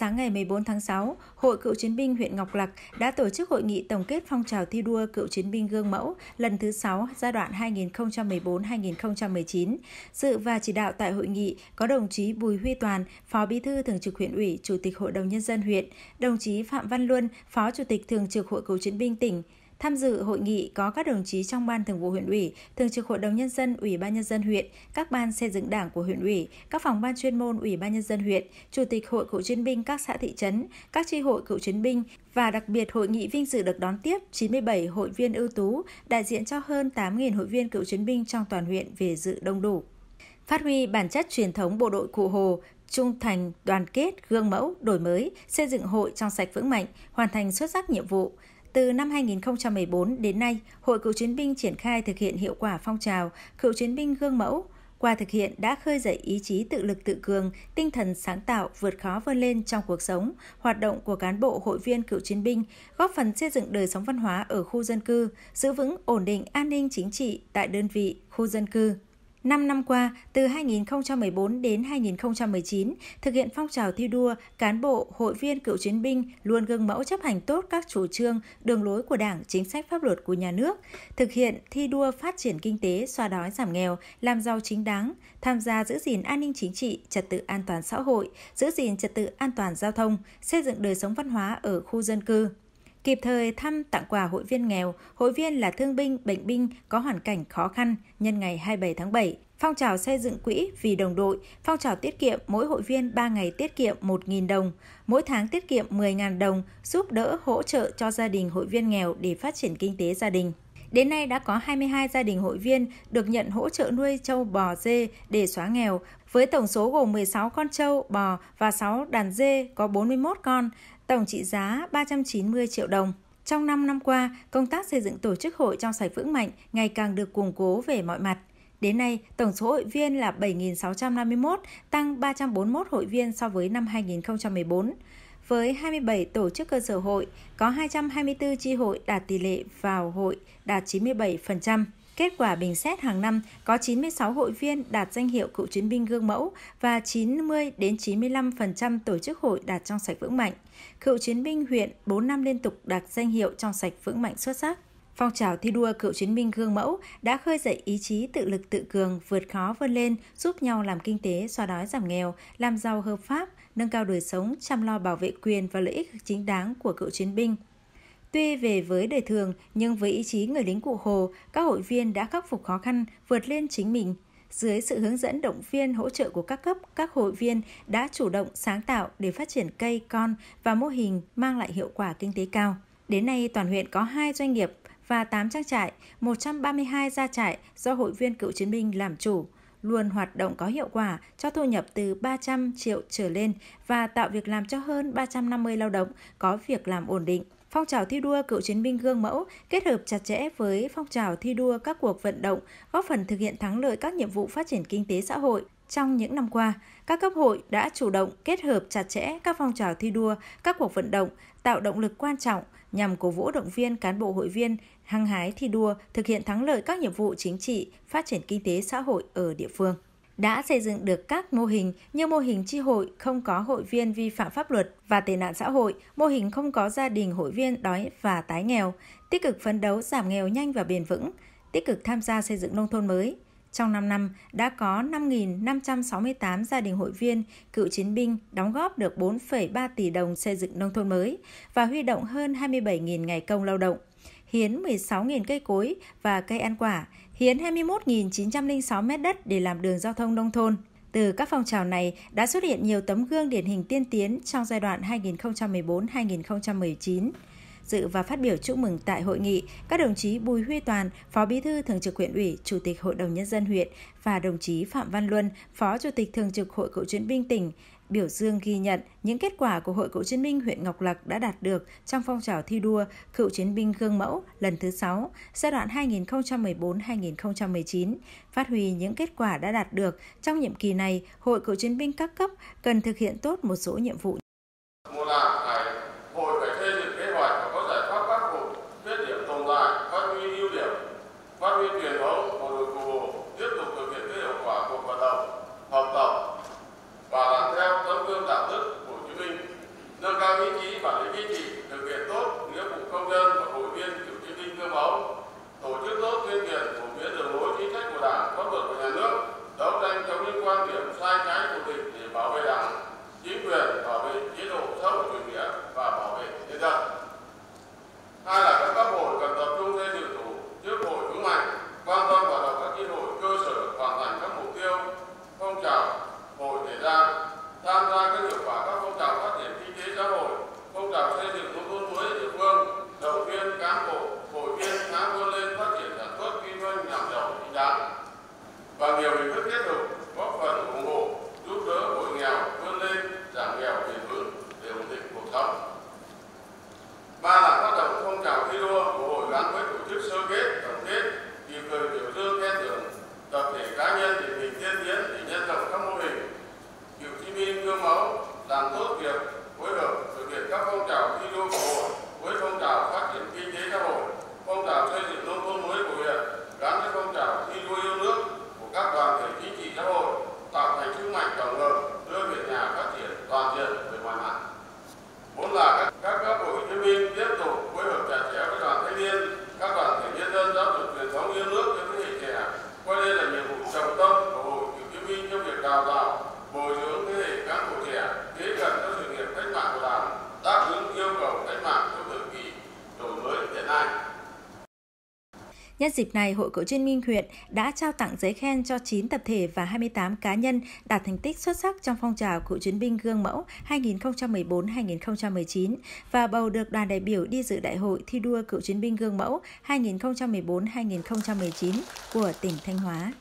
sáng ngày 14 tháng 6, Hội Cựu chiến binh huyện Ngọc Lặc đã tổ chức hội nghị tổng kết phong trào thi đua cựu chiến binh gương mẫu lần thứ 6 giai đoạn 2014-2019. Dự và chỉ đạo tại hội nghị có đồng chí Bùi Huy Toàn, Phó Bí thư Thường trực huyện ủy, Chủ tịch Hội đồng nhân dân huyện, đồng chí Phạm Văn Luân, Phó Chủ tịch Thường trực Hội Cựu chiến binh tỉnh, Tham dự hội nghị có các đồng chí trong Ban Thường vụ huyện ủy, Thường trực Hội đồng Nhân dân, Ủy ban Nhân dân huyện, các ban xây dựng đảng của huyện ủy, các phòng ban chuyên môn Ủy ban Nhân dân huyện, Chủ tịch Hội Cựu Chiến binh các xã thị trấn, các tri hội cựu chiến binh và đặc biệt hội nghị vinh dự được đón tiếp 97 hội viên ưu tú, đại diện cho hơn 8.000 hội viên cựu chiến binh trong toàn huyện về dự đông đủ. Phát huy bản chất truyền thống bộ đội Cụ Hồ, trung thành, đoàn kết, gương mẫu, đổi mới, xây dựng hội trong sạch vững mạnh, hoàn thành xuất sắc nhiệm vụ. Từ năm 2014 đến nay, Hội Cựu chiến binh triển khai thực hiện hiệu quả phong trào Cựu chiến binh gương mẫu. Qua thực hiện đã khơi dậy ý chí tự lực tự cường, tinh thần sáng tạo vượt khó vươn lên trong cuộc sống, hoạt động của cán bộ hội viên cựu chiến binh, góp phần xây dựng đời sống văn hóa ở khu dân cư, giữ vững ổn định an ninh chính trị tại đơn vị, khu dân cư. 5 năm qua, từ 2014 đến 2019, thực hiện phong trào thi đua, cán bộ, hội viên cựu chiến binh luôn gương mẫu chấp hành tốt các chủ trương, đường lối của Đảng, chính sách pháp luật của nhà nước, thực hiện thi đua phát triển kinh tế, xoa đói giảm nghèo, làm giàu chính đáng, tham gia giữ gìn an ninh chính trị, trật tự an toàn xã hội, giữ gìn trật tự an toàn giao thông, xây dựng đời sống văn hóa ở khu dân cư kịp thời thăm tặng quà hội viên nghèo, hội viên là thương binh, bệnh binh có hoàn cảnh khó khăn nhân ngày 27 tháng 7. Phong trào xây dựng quỹ vì đồng đội, phong trào tiết kiệm mỗi hội viên 3 ngày tiết kiệm 1.000 đồng, mỗi tháng tiết kiệm 10.000 đồng, giúp đỡ hỗ trợ cho gia đình hội viên nghèo để phát triển kinh tế gia đình. Đến nay đã có 22 gia đình hội viên được nhận hỗ trợ nuôi trâu bò dê để xóa nghèo, với tổng số gồm 16 con trâu bò và 6 đàn dê có 41 con tổng trị giá 390 triệu đồng. Trong 5 năm qua, công tác xây dựng tổ chức hội trong sạch vững mạnh ngày càng được củng cố về mọi mặt. Đến nay, tổng số hội viên là 7.651, tăng 341 hội viên so với năm 2014. Với 27 tổ chức cơ sở hội, có 224 chi hội đạt tỷ lệ vào hội đạt 97%. Kết quả bình xét hàng năm có 96 hội viên đạt danh hiệu cựu chiến binh gương mẫu và 90 đến 95% tổ chức hội đạt trong sạch vững mạnh. Cựu chiến binh huyện 4 năm liên tục đạt danh hiệu trong sạch vững mạnh xuất sắc. Phong trào thi đua cựu chiến binh gương mẫu đã khơi dậy ý chí tự lực tự cường, vượt khó vươn lên, giúp nhau làm kinh tế, xóa đói giảm nghèo, làm giàu hợp pháp, nâng cao đời sống, chăm lo bảo vệ quyền và lợi ích chính đáng của cựu chiến binh. Tuy về với đời thường, nhưng với ý chí người lính cụ Hồ, các hội viên đã khắc phục khó khăn, vượt lên chính mình. Dưới sự hướng dẫn động viên hỗ trợ của các cấp, các hội viên đã chủ động sáng tạo để phát triển cây, con và mô hình mang lại hiệu quả kinh tế cao. Đến nay, toàn huyện có 2 doanh nghiệp và 8 trang trại, 132 gia trại do hội viên cựu chiến binh làm chủ, luôn hoạt động có hiệu quả cho thu nhập từ 300 triệu trở lên và tạo việc làm cho hơn 350 lao động có việc làm ổn định phong trào thi đua cựu chiến binh gương mẫu kết hợp chặt chẽ với phong trào thi đua các cuộc vận động, góp phần thực hiện thắng lợi các nhiệm vụ phát triển kinh tế xã hội. Trong những năm qua, các cấp hội đã chủ động kết hợp chặt chẽ các phong trào thi đua, các cuộc vận động, tạo động lực quan trọng nhằm cổ vũ động viên cán bộ hội viên hăng hái thi đua, thực hiện thắng lợi các nhiệm vụ chính trị, phát triển kinh tế xã hội ở địa phương đã xây dựng được các mô hình như mô hình chi hội không có hội viên vi phạm pháp luật và tệ nạn xã hội, mô hình không có gia đình hội viên đói và tái nghèo, tích cực phấn đấu giảm nghèo nhanh và bền vững, tích cực tham gia xây dựng nông thôn mới. Trong 5 năm đã có 5.568 gia đình hội viên, cựu chiến binh đóng góp được 4,3 tỷ đồng xây dựng nông thôn mới và huy động hơn 27.000 ngày công lao động hiến 16.000 cây cối và cây ăn quả, hiến 21.906 mét đất để làm đường giao thông nông thôn. Từ các phong trào này đã xuất hiện nhiều tấm gương điển hình tiên tiến trong giai đoạn 2014-2019. Dự và phát biểu chúc mừng tại hội nghị, các đồng chí Bùi Huy Toàn, Phó Bí thư Thường trực huyện ủy, Chủ tịch Hội đồng Nhân dân huyện và đồng chí Phạm Văn Luân, Phó Chủ tịch Thường trực Hội Cựu chiến binh tỉnh biểu dương ghi nhận những kết quả của Hội Cựu Chiến binh huyện Ngọc Lặc đã đạt được trong phong trào thi đua Cựu Chiến binh gương mẫu lần thứ 6 giai đoạn 2014-2019. Phát huy những kết quả đã đạt được trong nhiệm kỳ này, Hội Cựu Chiến binh các cấp cần thực hiện tốt một số nhiệm vụ Nhân dịp này, Hội Cựu chuyên Minh huyện đã trao tặng giấy khen cho 9 tập thể và 28 cá nhân đạt thành tích xuất sắc trong phong trào cựu chiến binh gương mẫu 2014-2019 và bầu được đoàn đại biểu đi dự đại hội thi đua cựu chiến binh gương mẫu 2014-2019 của tỉnh Thanh Hóa.